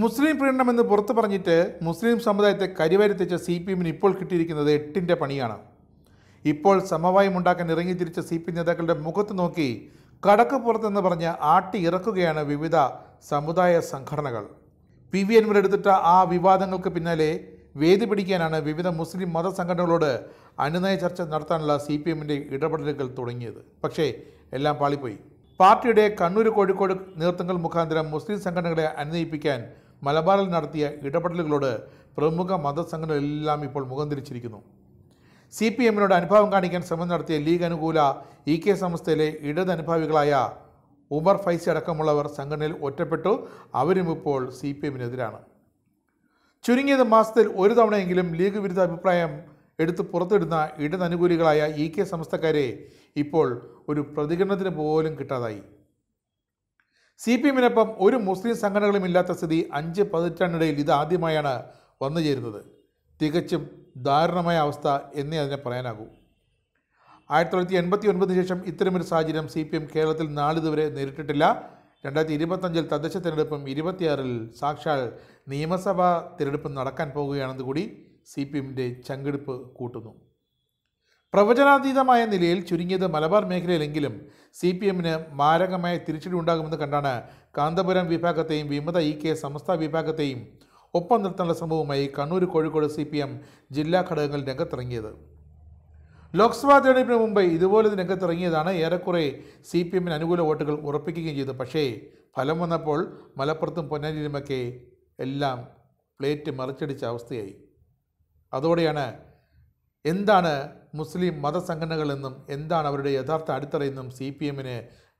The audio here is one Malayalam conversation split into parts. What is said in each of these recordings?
മുസ്ലിം എന്ന് പുറത്തു പറഞ്ഞിട്ട് മുസ്ലിം സമുദായത്തെ കരിവരുത്തിച്ച സി പി എമ്മിന് ഇപ്പോൾ കിട്ടിയിരിക്കുന്നത് എട്ടിൻ്റെ പണിയാണ് ഇപ്പോൾ സമവായം ഉണ്ടാക്കാൻ ഇറങ്ങിത്തിരിച്ച സി പി നേതാക്കളുടെ മുഖത്ത് നോക്കി കടക്ക് പുറത്തെന്ന് പറഞ്ഞ് ആട്ടി ഇറക്കുകയാണ് വിവിധ സമുദായ സംഘടനകൾ പി വി അൻവർ എടുത്തിട്ട ആ വിവാദങ്ങൾക്ക് പിന്നാലെ വേദി പിടിക്കാനാണ് വിവിധ മുസ്ലിം മതസംഘടനകളോട് അനുനയ ചർച്ച നടത്താനുള്ള സി പി എമ്മിൻ്റെ ഇടപെടലുകൾ തുടങ്ങിയത് പക്ഷേ എല്ലാം പാളിപ്പോയി പാർട്ടിയുടെ കണ്ണൂർ കോഴിക്കോട് നേതൃത്വങ്ങൾ മുഖാന്തരം മുസ്ലിം സംഘടനകളെ അനുനയിപ്പിക്കാൻ മലബാറിൽ നടത്തിയ ഇടപെടലുകളോട് പ്രമുഖ മതസംഘടനകളെല്ലാം ഇപ്പോൾ മുഖം തിരിച്ചിരിക്കുന്നു സി പി എമ്മിനോട് അനുഭാവം കാണിക്കാൻ ശ്രമം നടത്തിയ ലീഗ് അനുകൂല ഇ കെ സംസ്ഥയിലെ ഇടതനുഭാവികളായ ഉമർ ഫൈസി അടക്കമുള്ളവർ സംഘടനയിൽ ഒറ്റപ്പെട്ടു അവരും ഇപ്പോൾ സി പി എമ്മിനെതിരാണ് ചുരുങ്ങിയത് മാസത്തിൽ ഒരു തവണയെങ്കിലും ലീഗ് വിരുദ്ധ അഭിപ്രായം എടുത്ത് പുറത്തിടുന്ന ഇടതനുകൂലികളായ ഇ കെ സംസ്ഥക്കാരെ ഇപ്പോൾ ഒരു പ്രതികരണത്തിന് പോലും കിട്ടാതായി സി പി എമ്മിനൊപ്പം ഒരു മുസ്ലിം സംഘടനകളും ഇല്ലാത്ത സ്ഥിതി അഞ്ച് പതിറ്റാണ്ടിനിടയിൽ ഇതാദ്യമായാണ് വന്നു ചേരുന്നത് തികച്ചും ദാരുണമായ അവസ്ഥ എന്നേ അതിനെ പറയാനാകൂ ആയിരത്തി തൊള്ളായിരത്തി എൺപത്തി ഒൻപതിന് ശേഷം ഇത്തരമൊരു സാഹചര്യം സി പി എം കേരളത്തിൽ നാളിതുവരെ നേരിട്ടിട്ടില്ല രണ്ടായിരത്തി ഇരുപത്തഞ്ചിൽ തദ്ദേശ തിരഞ്ഞെടുപ്പും ഇരുപത്തിയാറിൽ സാക്ഷാൽ നിയമസഭാ തിരഞ്ഞെടുപ്പും നടക്കാൻ പോകുകയാണെന്ന് കൂടി സി പി എമ്മിൻ്റെ ചങ്കെടുപ്പ് കൂട്ടുന്നു പ്രവചനാതീതമായ നിലയിൽ ചുരുങ്ങിയത് മലബാർ മേഖലയിലെങ്കിലും സി പി എമ്മിന് മാരകമായ തിരിച്ചടി ഉണ്ടാകുമെന്ന് കണ്ടാണ് കാന്തപുരം വിഭാഗത്തെയും വിമത ഇ കെ സമസ്ത വിഭാഗത്തെയും ഒപ്പം നിർത്താനുള്ള സംഭവമായി Kannur Kozhikode C P M ജില്ലാ ഘടകങ്ങൾ രംഗത്തിറങ്ങിയത് ലോക്സഭാ തെരഞ്ഞെടുപ്പിന് മുമ്പ് ഇതുപോലെ രംഗത്തിറങ്ങിയതാണ് ഏറെക്കുറെ സി പി എമ്മിന് അനുകൂല വോട്ടുകൾ ഉറപ്പിക്കുകയും ചെയ്തു പക്ഷേ ഫലം വന്നപ്പോൾ മലപ്പുറത്തും പൊന്നാനിയിലുമൊക്കെ എല്ലാം പ്ലേറ്റ് മറിച്ചടിച്ച അവസ്ഥയായി അതോടെയാണ് എന്താണ് മുസ്ലിം മതസംഘടനകളെന്നും എന്താണ് അവരുടെ യഥാർത്ഥ അടിത്തറയെന്നും സി പി എമ്മിന്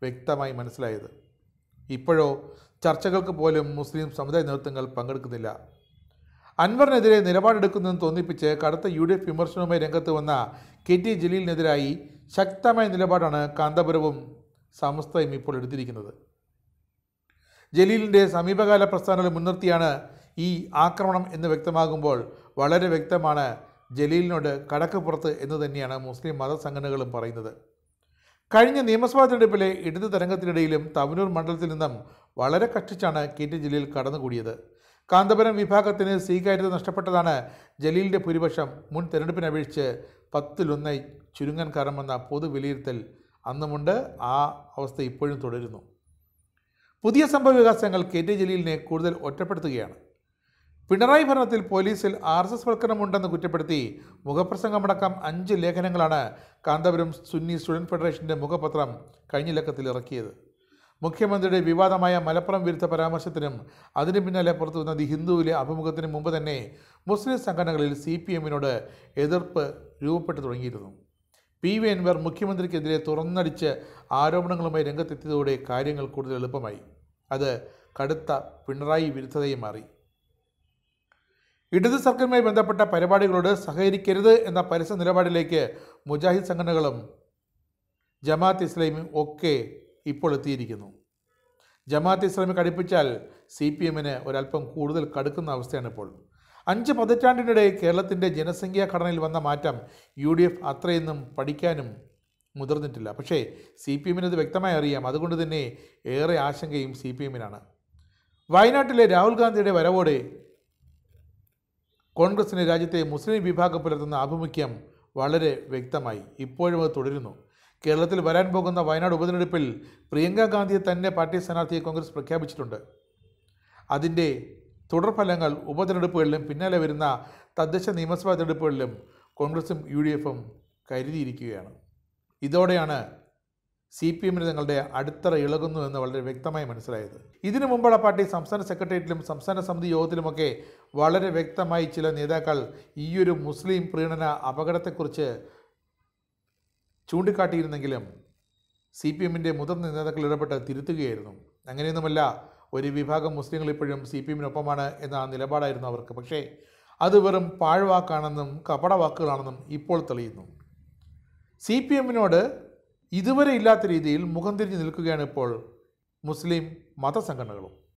വ്യക്തമായി മനസ്സിലായത് ഇപ്പോഴോ ചർച്ചകൾക്ക് പോലും മുസ്ലിം സമുദായ നേതൃത്വങ്ങൾ പങ്കെടുക്കുന്നില്ല അൻവറിനെതിരെ നിലപാടെടുക്കുന്നതെന്ന് തോന്നിപ്പിച്ച് കടുത്ത യു ഡി എഫ് വിമർശനവുമായി രംഗത്ത് വന്ന കെ ടി ജലീലിനെതിരായി ശക്തമായ നിലപാടാണ് കാന്തപുരവും സമസ്തയും ഇപ്പോൾ എടുത്തിരിക്കുന്നത് ജലീലിൻ്റെ സമീപകാല പ്രസ്ഥാനങ്ങൾ മുൻനിർത്തിയാണ് ഈ ആക്രമണം എന്ന് വ്യക്തമാകുമ്പോൾ വളരെ വ്യക്തമാണ് ജലീലിനോട് കടക്കപ്പുറത്ത് എന്ന് തന്നെയാണ് മുസ്ലിം മതസംഘടനകളും പറയുന്നത് കഴിഞ്ഞ നിയമസഭാ തെരഞ്ഞെടുപ്പിലെ ഇടതു തരംഗത്തിനിടയിലും തവനൂർ മണ്ഡലത്തിൽ നിന്നും വളരെ കഷ്ടിച്ചാണ് കെ ടി ജലീൽ കടന്നുകൂടിയത് കാന്തപുരം വിഭാഗത്തിന് സ്വീകാര്യത നഷ്ടപ്പെട്ടതാണ് ജലീലിൻ്റെ ഭൂരിപക്ഷം മുൻ തെരഞ്ഞെടുപ്പിനെ അപേക്ഷിച്ച് പത്തിലൊന്നായി ചുരുങ്ങാൻ കാരണമെന്ന പൊതു വിലയിരുത്തൽ അന്നുമുണ്ട് ആ അവസ്ഥ ഇപ്പോഴും തുടരുന്നു പുതിയ സംഭവ വികാസങ്ങൾ കെ ടി ജലീലിനെ കൂടുതൽ ഒറ്റപ്പെടുത്തുകയാണ് പിണറായി ഭരണത്തിൽ പോലീസിൽ ആർ എസ് എസ് വൽക്കരണമുണ്ടെന്ന് കുറ്റപ്പെടുത്തി മുഖപ്രസംഗമടക്കം അഞ്ച് ലേഖനങ്ങളാണ് കാന്തപുരം സുന്നി സ്റ്റുഡൻറ് ഫെഡറേഷൻ്റെ മുഖപത്രം കഴിഞ്ഞ ലക്കത്തിൽ ഇറക്കിയത് മുഖ്യമന്ത്രിയുടെ വിവാദമായ മലപ്പുറം വിരുദ്ധ പരാമർശത്തിനും അതിനു പിന്നാലെ പുറത്തു വന്ന ദി ഹിന്ദുവിലെ അഭിമുഖത്തിന് മുമ്പ് തന്നെ മുസ്ലിം സംഘടനകളിൽ സി പി എമ്മിനോട് എതിർപ്പ് രൂപപ്പെട്ടു തുടങ്ങിയിരുന്നു പി വി അൻവർ മുഖ്യമന്ത്രിക്കെതിരെ തുറന്നടിച്ച് ആരോപണങ്ങളുമായി രംഗത്തെത്തിയതോടെ കാര്യങ്ങൾ കൂടുതൽ എളുപ്പമായി അത് കടുത്ത പിണറായി വിരുദ്ധതയും മാറി ഇടതു സർക്കാരുമായി ബന്ധപ്പെട്ട പരിപാടികളോട് സഹകരിക്കരുത് എന്ന പരസ്യ നിലപാടിലേക്ക് മുജാഹിദ് സംഘടനകളും ജമാഅത്ത് ഇസ്ലാമിയും ഒക്കെ ഇപ്പോൾ എത്തിയിരിക്കുന്നു ജമാഅത്ത് ഇസ്ലാമി കടുപ്പിച്ചാൽ സി പി എമ്മിന് ഒരല്പം കൂടുതൽ കടുക്കുന്ന അവസ്ഥയാണ് ഇപ്പോൾ അഞ്ച് പതിറ്റാണ്ടിനിടെ കേരളത്തിൻ്റെ ജനസംഖ്യാ ഘടനയിൽ വന്ന മാറ്റം യു ഡി എഫ് അത്രയൊന്നും പഠിക്കാനും മുതിർന്നിട്ടില്ല പക്ഷേ സി പി എമ്മിനത് വ്യക്തമായി അറിയാം അതുകൊണ്ട് തന്നെ ഏറെ ആശങ്കയും സി പി എമ്മിനാണ് വയനാട്ടിലെ രാഹുൽ ഗാന്ധിയുടെ വരവോടെ കോൺഗ്രസിന് രാജ്യത്തെ മുസ്ലിം വിഭാഗം പുലർത്തുന്ന ആഭിമുഖ്യം വളരെ വ്യക്തമായി ഇപ്പോഴും അത് തുടരുന്നു കേരളത്തിൽ വരാൻ പോകുന്ന വയനാട് ഉപതെരഞ്ഞെടുപ്പിൽ പ്രിയങ്ക ഗാന്ധിയെ തന്നെ പാർട്ടി സ്ഥാനാർത്ഥിയെ കോൺഗ്രസ് പ്രഖ്യാപിച്ചിട്ടുണ്ട് അതിൻ്റെ തുടർഫലങ്ങൾ ഉപതെരഞ്ഞെടുപ്പുകളിലും പിന്നാലെ വരുന്ന തദ്ദേശ നിയമസഭാ തെരഞ്ഞെടുപ്പുകളിലും കോൺഗ്രസും യു ഡി എഫും കരുതിയിരിക്കുകയാണ് ഇതോടെയാണ് സി പി എമ്മിന് തങ്ങളുടെ അടിത്തറ ഇളകുന്നു എന്ന് വളരെ വ്യക്തമായി മനസ്സിലായത് ഇതിനു മുമ്പുള്ള പാർട്ടി സംസ്ഥാന സെക്രട്ടേറിയറ്റിലും സംസ്ഥാന സമിതി യോഗത്തിലുമൊക്കെ വളരെ വ്യക്തമായി ചില നേതാക്കൾ ഈയൊരു മുസ്ലിം പ്രീണന അപകടത്തെക്കുറിച്ച് ചൂണ്ടിക്കാട്ടിയിരുന്നെങ്കിലും സി പി എമ്മിൻ്റെ മുതിർന്ന നേതാക്കൾ ഇടപെട്ട് തിരുത്തുകയായിരുന്നു അങ്ങനെയൊന്നുമല്ല ഒരു വിഭാഗം മുസ്ലിങ്ങൾ ഇപ്പോഴും സി പി എമ്മിനൊപ്പമാണ് എന്ന നിലപാടായിരുന്നു അവർക്ക് പക്ഷേ അത് വെറും പാഴ്വാക്കാണെന്നും കപടവാക്കുകളാണെന്നും ഇപ്പോൾ തെളിയുന്നു സി പി എമ്മിനോട് ഇതുവരെ ഇല്ലാത്ത രീതിയിൽ മുഖം തിരിഞ്ഞു നിൽക്കുകയാണ് ഇപ്പോൾ മുസ്ലിം മതസംഘടനകളും